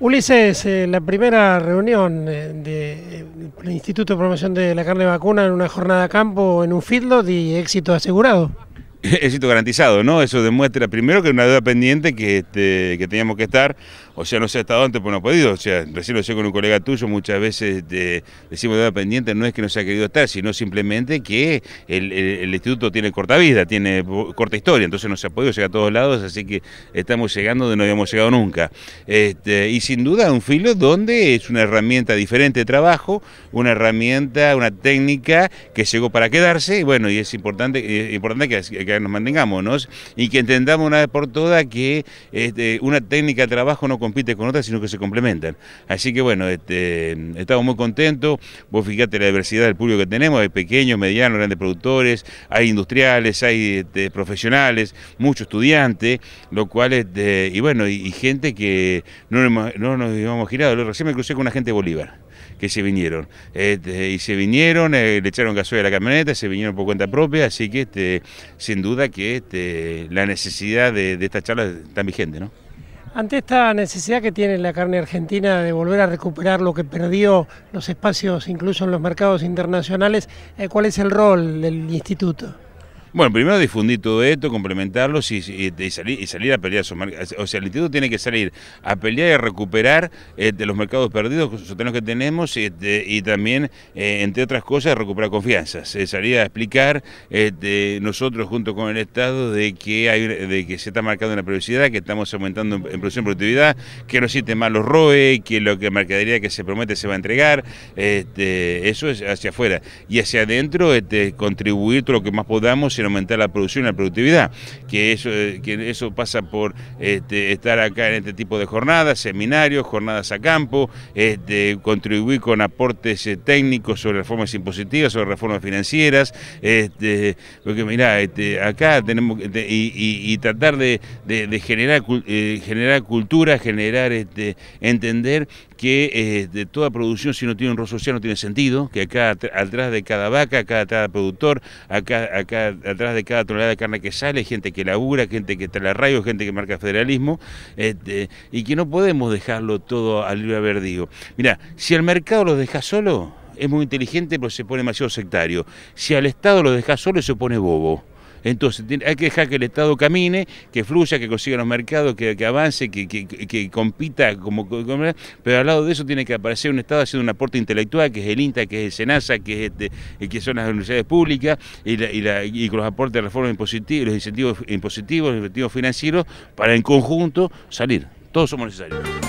Ulises, eh, la primera reunión eh, del Instituto de Promoción de la Carne Vacuna en una jornada a campo en un feedlot y éxito asegurado. éxito garantizado, ¿no? Eso demuestra primero que una deuda pendiente este, que, teníamos que estar, o sea, no se ha estado antes pues no ha podido, o sea, recién lo sé con un colega tuyo, muchas veces este, decimos deuda pendiente, no es que no se ha querido estar, sino simplemente que el, instituto tiene corta vida, tiene corta historia, entonces no se ha podido llegar a todos lados, así que estamos llegando donde no habíamos llegado nunca. Este, y sin duda un filo donde es una herramienta diferente de trabajo, una herramienta, una técnica que llegó para quedarse, y bueno, y es importante, es importante que que nos mantengámonos y que entendamos una vez por todas que este, una técnica de trabajo no compite con otra, sino que se complementan. Así que bueno, este, estamos muy contentos, vos fíjate la diversidad del público que tenemos, hay pequeños, medianos, grandes productores, hay industriales, hay este, profesionales, muchos estudiantes, lo cual, este, y bueno, y, gente que no, no nos íbamos girado, recién me crucé con una gente de Bolívar que se vinieron. Este, y se vinieron, eh, le echaron gasolina a la camioneta, se vinieron por cuenta propia, así que este, sin duda que este, la necesidad de, esta charla está vigente. ¿no? Ante esta necesidad que tiene la carne argentina de volver a recuperar lo que perdió los espacios incluso en los mercados internacionales, eh, ¿cuál es el rol del instituto? Bueno, primero difundir todo esto, complementarlos y, salir, a pelear. O sea, el instituto tiene que salir a pelear y a recuperar este, los mercados perdidos, los que tenemos, este, y también, eh, entre otras cosas, recuperar confianza, se eh, salir a explicar este, nosotros junto con el Estado de que, hay, que se está marcando una prioridad, que estamos aumentando en, producción y productividad, que no sistemas los ROE, que lo que mercadería que se promete se va a entregar. Este, eso es hacia afuera. Y hacia adentro, este, contribuir todo lo que más podamos en aumentar la producción y la productividad, que eso, eh, que eso pasa por este, estar acá en este tipo de jornadas, seminarios, jornadas a campo, este, contribuir con aportes eh, técnicos sobre reformas impositivas, sobre reformas financieras, este, porque mirá, acá tenemos que... y, tratar de, generar, eh, generar cultura, generar entender que toda producción si no tiene un rol social no tiene sentido, que acá atrás de cada vaca, acá atrás productor, acá, acá atrás de cada tonelada de carne que sale, gente que labura, gente que la rayos, gente que marca federalismo, este, y que no podemos dejarlo todo al libre verdigo. mira si el mercado lo deja solo, es muy inteligente, pero se pone demasiado sectario. Si al Estado lo deja solo, se pone bobo. Entonces hay que dejar que el Estado camine, que fluya, que consiga los mercados, que, avance, que, compita, como, pero al lado de eso tiene que aparecer un Estado haciendo un aporte intelectual, que es el INTA, que es el SENASA, que, este, eh, que son las universidades públicas, y, y con los aportes de reformas impositivas, los incentivos impositivos, los incentivos financieros, para en conjunto salir. Todos somos necesarios.